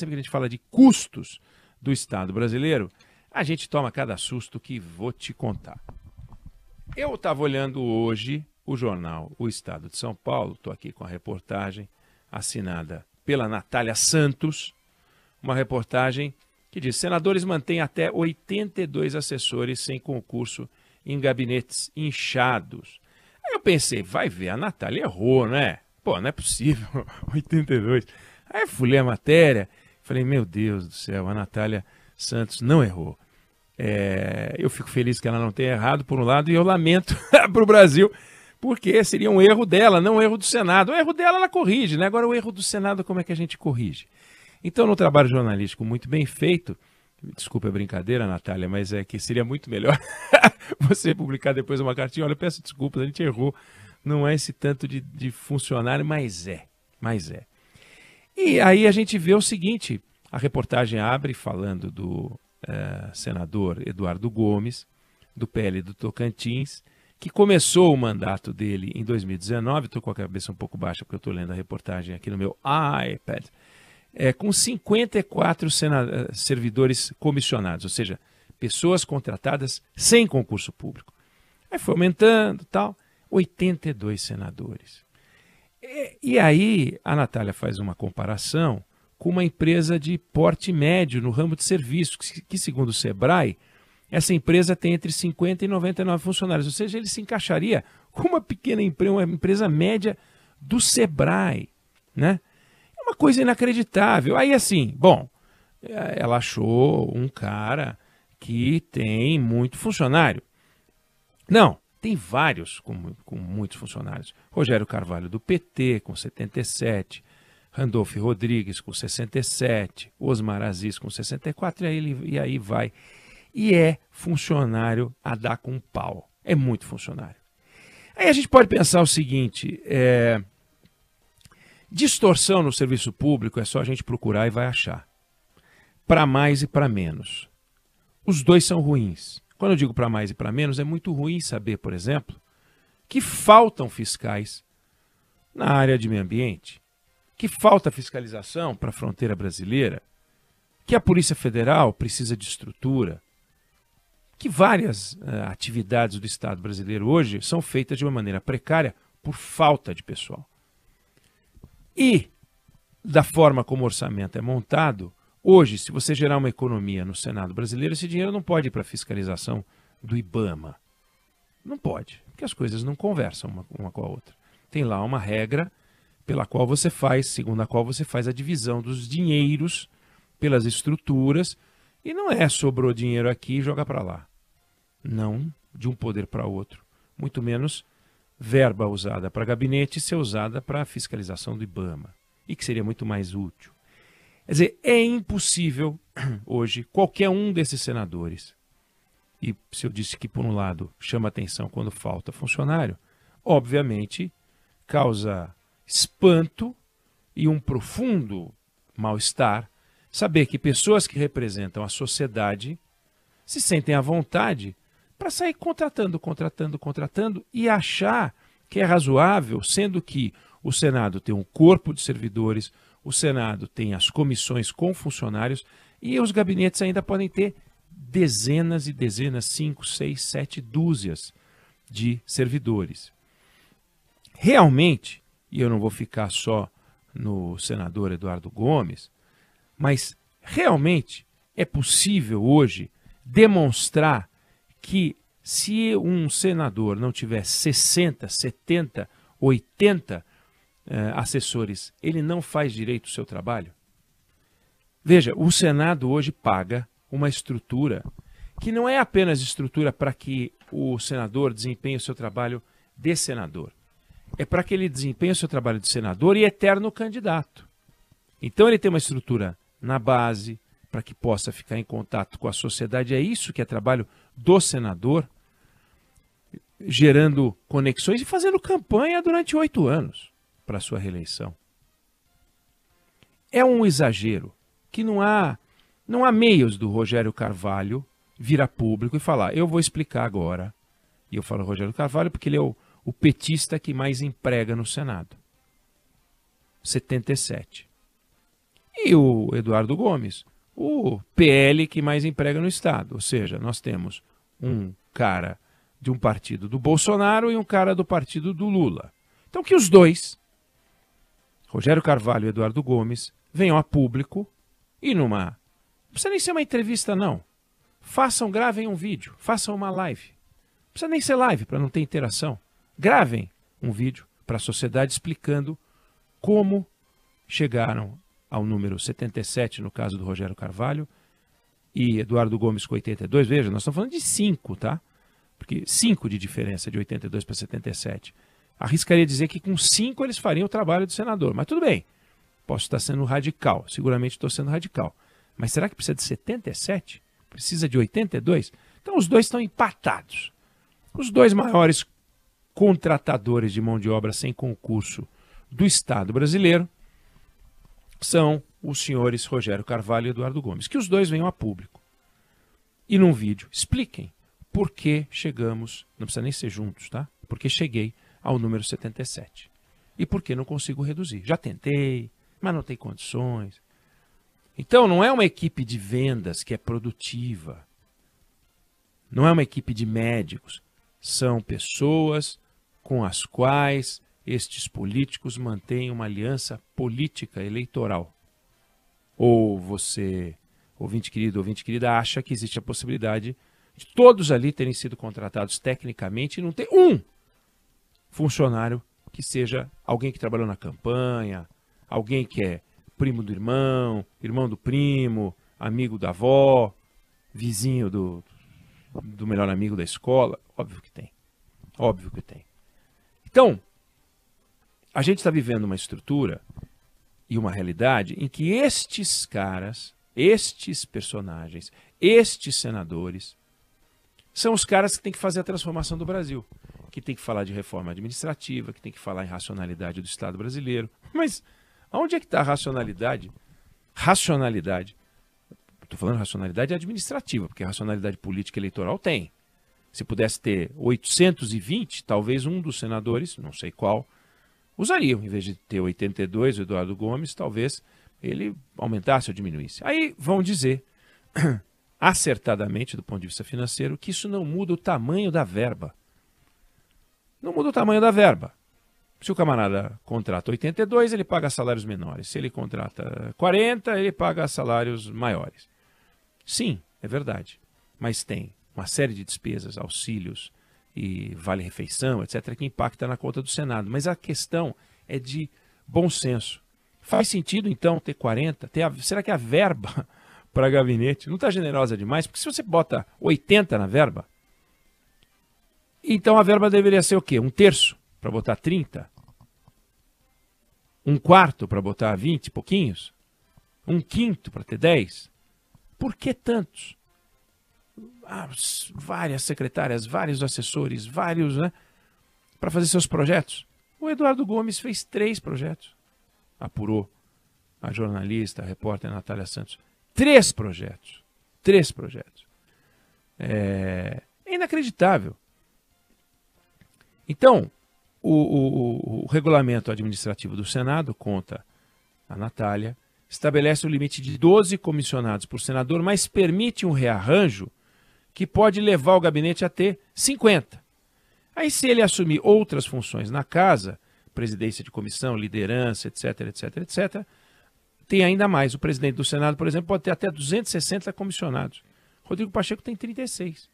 sempre que a gente fala de custos do Estado brasileiro, a gente toma cada susto que vou te contar. Eu estava olhando hoje o jornal O Estado de São Paulo, estou aqui com a reportagem assinada pela Natália Santos, uma reportagem que diz: senadores mantêm até 82 assessores sem concurso em gabinetes inchados. Aí eu pensei, vai ver, a Natália errou, né? Pô, não é possível, 82. Aí fui ler a matéria Falei, meu Deus do céu, a Natália Santos não errou. É, eu fico feliz que ela não tenha errado, por um lado, e eu lamento para o Brasil, porque seria um erro dela, não um erro do Senado. O erro dela ela corrige, né? Agora, o erro do Senado, como é que a gente corrige? Então, no trabalho jornalístico muito bem feito, desculpa a brincadeira, Natália, mas é que seria muito melhor você publicar depois uma cartinha. Olha, peço desculpas, a gente errou. Não é esse tanto de, de funcionário, mas é. Mas é. E aí a gente vê o seguinte: a reportagem abre falando do eh, senador Eduardo Gomes, do PL do Tocantins, que começou o mandato dele em 2019. Estou com a cabeça um pouco baixa porque eu estou lendo a reportagem aqui no meu iPad. É, com 54 eh, servidores comissionados, ou seja, pessoas contratadas sem concurso público. Aí foi aumentando tal, 82 senadores. E, aí a Natália faz uma comparação com uma empresa de porte médio no ramo de serviço, que, que segundo o Sebrae, essa empresa tem entre 50 e 99 funcionários, ou seja, ele se encaixaria com uma pequena empresa, uma empresa média do Sebrae, né? É uma coisa inacreditável. Aí assim, bom, ela achou um cara que tem muito funcionário. Não, tem vários com, com muitos funcionários. Rogério Carvalho do PT, com 77. Randolph Rodrigues com 67, Osmar Aziz com 64, e aí, ele, e aí vai. E é funcionário a dar com pau. É muito funcionário. Aí a gente pode pensar o seguinte: é, distorção no serviço público é só a gente procurar e vai achar. Para mais e para menos. Os dois são ruins. Quando eu digo para mais e para menos, é muito ruim saber, por exemplo, que faltam fiscais na área de meio ambiente, que falta fiscalização para a fronteira brasileira, que a Polícia Federal precisa de estrutura, que várias uh, atividades do Estado brasileiro hoje são feitas de uma maneira precária por falta de pessoal. E, da forma como o orçamento é montado, Hoje, se você gerar uma economia no Senado brasileiro, esse dinheiro não pode ir para fiscalização do IBAMA. Não pode, porque as coisas não conversam uma, uma, com a outra. Tem lá uma regra pela qual você faz, segundo a qual você faz a divisão dos dinheiros pelas estruturas, e não é sobrou dinheiro aqui e joga para lá. Não de um poder para outro, muito menos verba usada para gabinete ser usada para fiscalização do IBAMA, e que seria muito mais útil. Quer dizer, é impossível hoje qualquer um desses senadores, e se eu disse que por um lado chama atenção quando falta funcionário, obviamente causa espanto e um profundo mal-estar saber que pessoas que representam a sociedade se sentem à vontade para sair contratando, contratando, contratando e achar que é razoável, sendo que o Senado tem um corpo de servidores, o Senado tem as comissões com funcionários e os gabinetes ainda podem ter dezenas e dezenas, cinco, seis, sete dúzias de servidores. Realmente, e eu não vou ficar só no senador Eduardo Gomes, mas realmente é possível hoje demonstrar que se um senador não tiver 60, 70, 80 é, assessores, ele não faz direito o seu trabalho? Veja, o Senado hoje paga uma estrutura que não é apenas estrutura para que o senador desempenhe o seu trabalho de senador. É para que ele desempenhe o seu trabalho de senador e eterno candidato. Então ele tem uma estrutura na base para que possa ficar em contato com a sociedade. É isso que é trabalho do senador, gerando conexões e fazendo campanha durante oito anos para sua reeleição. É um exagero que não há não há meios do Rogério Carvalho virar público e falar, eu vou explicar agora. E eu falo Rogério Carvalho porque ele é o, o petista que mais emprega no Senado. 77. E o Eduardo Gomes, o PL que mais emprega no Estado. Ou seja, nós temos um cara de um partido do Bolsonaro e um cara do partido do Lula. Então que os dois Rogério Carvalho e Eduardo Gomes venham a público e numa. Não precisa nem ser uma entrevista, não. Façam, gravem um vídeo, façam uma live. Não precisa nem ser live para não ter interação. Gravem um vídeo para a sociedade explicando como chegaram ao número 77, no caso do Rogério Carvalho, e Eduardo Gomes com 82. Veja, nós estamos falando de 5, tá? Porque 5 de diferença de 82 para 77 arriscaria dizer que com cinco eles fariam o trabalho do senador. Mas tudo bem, posso estar sendo radical, seguramente estou sendo radical. Mas será que precisa de 77? Precisa de 82? Então os dois estão empatados. Os dois maiores contratadores de mão de obra sem concurso do Estado brasileiro são os senhores Rogério Carvalho e Eduardo Gomes. Que os dois venham a público e num vídeo expliquem por que chegamos, não precisa nem ser juntos, tá? Porque cheguei ao número 77. E porque não consigo reduzir? Já tentei, mas não tem condições. Então, não é uma equipe de vendas que é produtiva. Não é uma equipe de médicos. São pessoas com as quais estes políticos mantêm uma aliança política eleitoral. Ou você, ouvinte querido, ouvinte querida, acha que existe a possibilidade de todos ali terem sido contratados tecnicamente e não ter um funcionário que seja alguém que trabalhou na campanha, alguém que é primo do irmão, irmão do primo, amigo da avó, vizinho do, do melhor amigo da escola. Óbvio que tem. Óbvio que tem. Então, a gente está vivendo uma estrutura e uma realidade em que estes caras, estes personagens, estes senadores, são os caras que têm que fazer a transformação do Brasil que tem que falar de reforma administrativa, que tem que falar em racionalidade do Estado brasileiro. Mas onde é que está a racionalidade? Racionalidade. Estou falando racionalidade administrativa, porque racionalidade política eleitoral tem. Se pudesse ter 820, talvez um dos senadores, não sei qual, usaria. Em vez de ter 82, o Eduardo Gomes, talvez ele aumentasse ou diminuísse. Aí vão dizer, acertadamente do ponto de vista financeiro, que isso não muda o tamanho da verba. Não muda o tamanho da verba. Se o camarada contrata 82, ele paga salários menores. Se ele contrata 40, ele paga salários maiores. Sim, é verdade. Mas tem uma série de despesas, auxílios e vale-refeição, etc., que impacta na conta do Senado. Mas a questão é de bom senso. Faz sentido, então, ter 40? Ter a... Será que a verba para gabinete não está generosa demais? Porque se você bota 80 na verba, então a verba deveria ser o quê? Um terço para botar 30? Um quarto para botar 20 e pouquinhos? Um quinto para ter 10? Por que tantos? várias secretárias, vários assessores, vários, né? Para fazer seus projetos. O Eduardo Gomes fez três projetos. Apurou a jornalista, a repórter Natália Santos. Três projetos. Três projetos. É inacreditável. Então, o, o, o, regulamento administrativo do Senado, conta a Natália, estabelece o limite de 12 comissionados por senador, mas permite um rearranjo que pode levar o gabinete a ter 50. Aí, se ele assumir outras funções na casa, presidência de comissão, liderança, etc., etc., etc., tem ainda mais. O presidente do Senado, por exemplo, pode ter até 260 comissionados. Rodrigo Pacheco tem 36.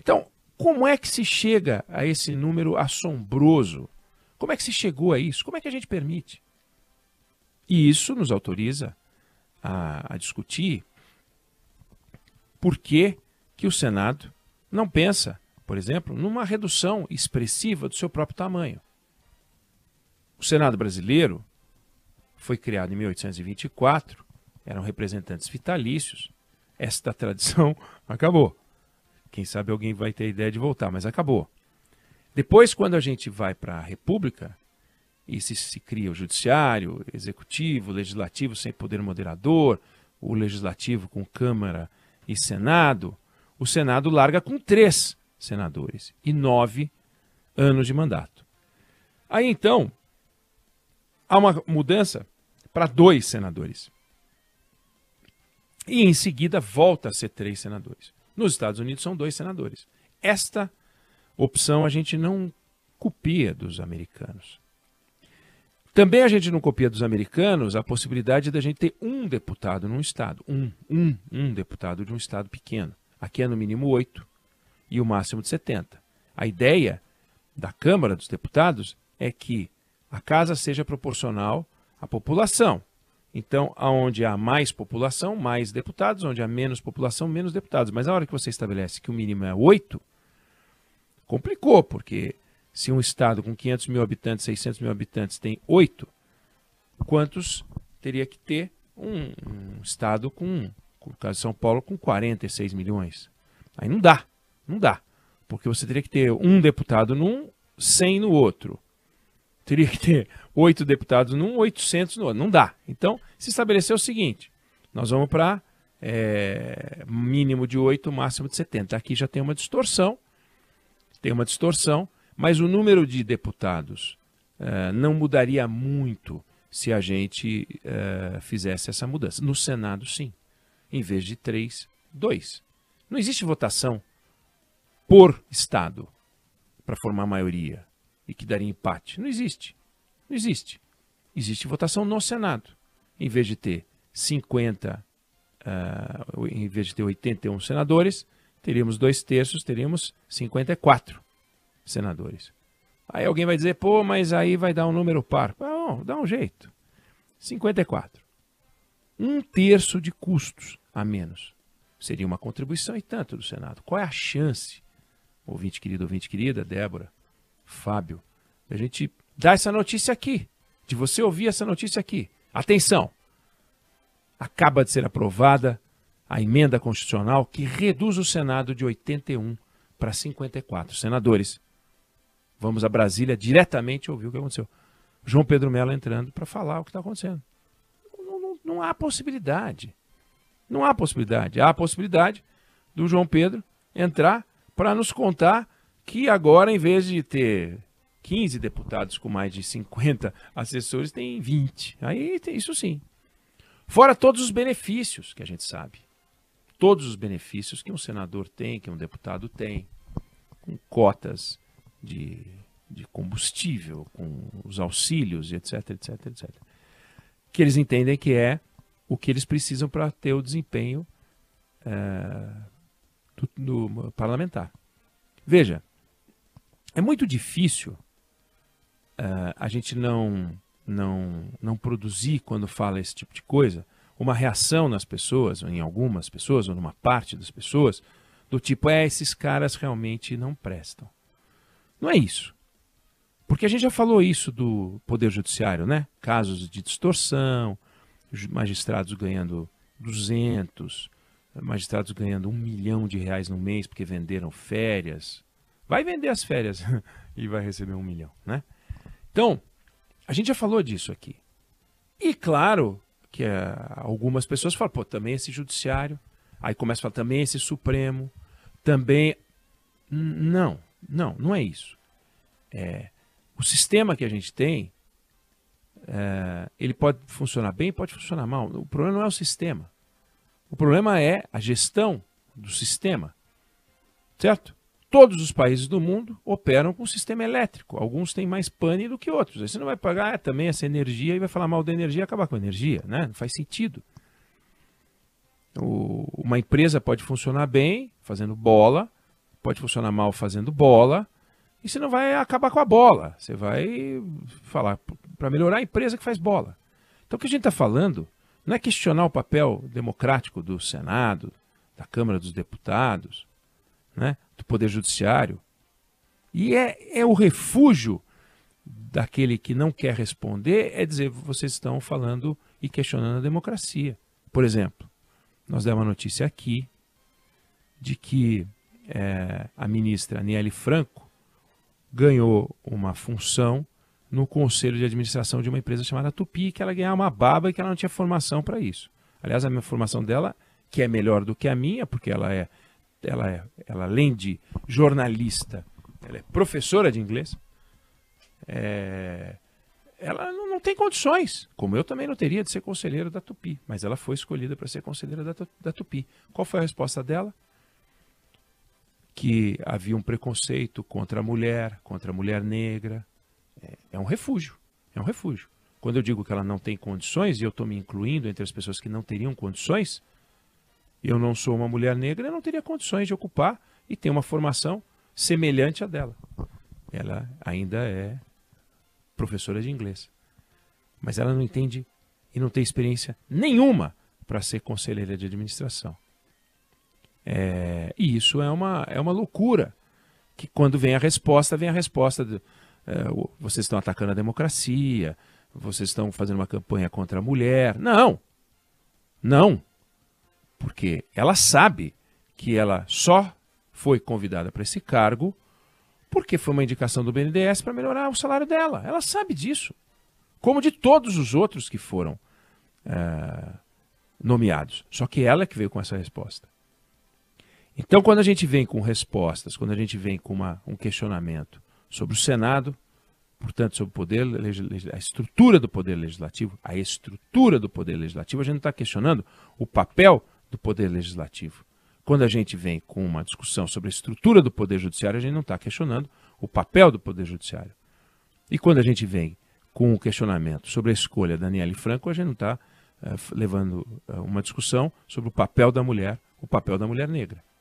Então, como é que se chega a esse número assombroso? Como é que se chegou a isso? Como é que a gente permite? E isso nos autoriza a, a discutir por que, que o Senado não pensa, por exemplo, numa redução expressiva do seu próprio tamanho. O Senado brasileiro foi criado em 1824, eram representantes vitalícios. Esta tradição acabou. Quem sabe alguém vai ter a ideia de voltar, mas acabou. Depois, quando a gente vai para a República, e se, se cria o Judiciário, Executivo, Legislativo sem poder moderador, o Legislativo com Câmara e Senado, o Senado larga com três senadores e nove anos de mandato. Aí então, há uma mudança para dois senadores. E em seguida volta a ser três senadores. Nos Estados Unidos são dois senadores. Esta opção a gente não copia dos americanos. Também a gente não copia dos americanos a possibilidade da gente ter um deputado num estado, um, um, um deputado de um estado pequeno. Aqui é no mínimo oito e o máximo de 70. A ideia da Câmara dos Deputados é que a casa seja proporcional à população. Então, aonde há mais população, mais deputados, onde há menos população, menos deputados. Mas a hora que você estabelece que o mínimo é 8, complicou, porque se um estado com 500 mil habitantes, 600 mil habitantes tem 8, quantos teria que ter um, um estado com, no caso de São Paulo, com 46 milhões? Aí não dá, não dá, porque você teria que ter um deputado num, 100 no outro, teria que ter oito deputados num, 800 no outro. Não dá. Então, se estabeleceu o seguinte: nós vamos para é, mínimo de oito máximo de 70. Aqui já tem uma distorção, tem uma distorção, mas o número de deputados é, não mudaria muito se a gente é, fizesse essa mudança. No Senado, sim. Em vez de três dois Não existe votação por Estado para formar maioria e que daria empate. Não existe. Não existe. Existe votação no Senado. Em vez de ter 50, uh, ah, em vez de ter 81 senadores, teríamos dois terços, teríamos 54 senadores. Aí alguém vai dizer, pô, mas aí vai dar um número par. Não, dá um jeito. 54. Um terço de custos a menos. Seria uma contribuição e tanto do Senado. Qual é a chance, ouvinte querido, ouvinte querida, Débora, Fábio, a gente dá essa notícia aqui, de você ouvir essa notícia aqui. Atenção! Acaba de ser aprovada a emenda constitucional que reduz o Senado de 81 para 54 senadores. Vamos a Brasília diretamente ouvir o que aconteceu. João Pedro Mello entrando para falar o que está acontecendo. Não, não, não há possibilidade. Não há possibilidade. Há a possibilidade do João Pedro entrar para nos contar que agora, em vez de ter 15 deputados com mais de 50 assessores, tem 20. Aí tem isso sim. Fora todos os benefícios que a gente sabe. Todos os benefícios que um senador tem, que um deputado tem, com cotas de, de combustível, com os auxílios, etc, etc, etc. Que eles entendem que é o que eles precisam para ter o desempenho é, do, do parlamentar. Veja, é muito difícil uh, a gente não, não, não produzir, quando fala esse tipo de coisa, uma reação nas pessoas, ou em algumas pessoas, ou numa parte das pessoas, do tipo, é, esses caras realmente não prestam. Não é isso. Porque a gente já falou isso do Poder Judiciário, né? Casos de distorção, magistrados ganhando 200, magistrados ganhando um milhão de reais no mês porque venderam férias, Vai vender as férias e vai receber um milhão, né? Então, a gente já falou disso aqui. E claro que uh, algumas pessoas falam, pô, também esse judiciário. Aí começa a falar, também esse Supremo. Também. Não, não, não é isso. É, o sistema que a gente tem, é, ele pode funcionar bem, pode funcionar mal. O problema não é o sistema. O problema é a gestão do sistema. Certo? todos os países do mundo operam com sistema elétrico. Alguns têm mais pane do que outros. Aí você não vai pagar ah, também essa energia e vai falar mal da energia e acabar com a energia, né? Não faz sentido. O, uma empresa pode funcionar bem fazendo bola, pode funcionar mal fazendo bola, e você não vai acabar com a bola. Você vai falar para melhorar a empresa que faz bola. Então o que a gente está falando não é questionar o papel democrático do Senado, da Câmara dos Deputados, né? do Poder Judiciário. E é, é o refúgio daquele que não quer responder é dizer vocês estão falando e questionando a democracia. Por exemplo, nós demos uma notícia aqui de que é, a ministra Aniele Franco ganhou uma função no conselho de administração de uma empresa chamada Tupi, que ela ganhava uma baba e que ela não tinha formação para isso. Aliás, a formação dela, que é melhor do que a minha, porque ela é ela é, ela além de jornalista, ela é professora de inglês. É, ela não, não, tem condições, como eu também não teria de ser conselheiro da Tupi, mas ela foi escolhida para ser conselheira da, da Tupi. Qual foi a resposta dela? Que havia um preconceito contra a mulher, contra a mulher negra. É, é um refúgio, é um refúgio. Quando eu digo que ela não tem condições, e eu estou me incluindo entre as pessoas que não teriam condições, eu não sou uma mulher negra, eu não teria condições de ocupar e ter uma formação semelhante à dela. Ela ainda é professora de inglês. Mas ela não entende e não tem experiência nenhuma para ser conselheira de administração. É, e isso é uma, é uma loucura. Que quando vem a resposta, vem a resposta de é, vocês estão atacando a democracia, vocês estão fazendo uma campanha contra a mulher. Não! Não! Porque ela sabe que ela só foi convidada para esse cargo porque foi uma indicação do BNDES para melhorar o salário dela. Ela sabe disso. Como de todos os outros que foram é, nomeados. Só que ela é que veio com essa resposta. Então, quando a gente vem com respostas, quando a gente vem com uma, um questionamento sobre o Senado, portanto, sobre o poder a estrutura do poder legislativo, a estrutura do poder legislativo, a gente não está questionando o papel do Poder Legislativo. Quando a gente vem com uma discussão sobre a estrutura do Poder Judiciário, a gente não está questionando o papel do Poder Judiciário. E quando a gente vem com o um questionamento sobre a escolha da Daniele Franco, a gente não está uh, eh, levando uh, uma discussão sobre o papel da mulher, o papel da mulher negra.